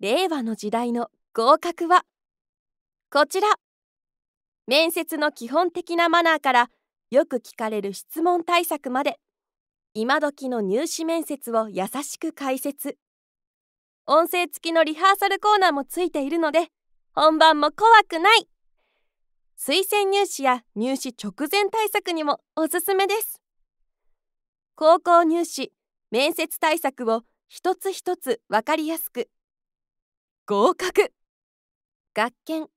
令和の時代の合格はこちら面接の基本的なマナーからよく聞かれる質問対策まで今時の入試面接を優しく解説音声付きのリハーサルコーナーもついているので本番も怖くない推薦入試や入試直前対策にもおすすめです高校入試面接対策を一つ一つ分かりやすく合格学研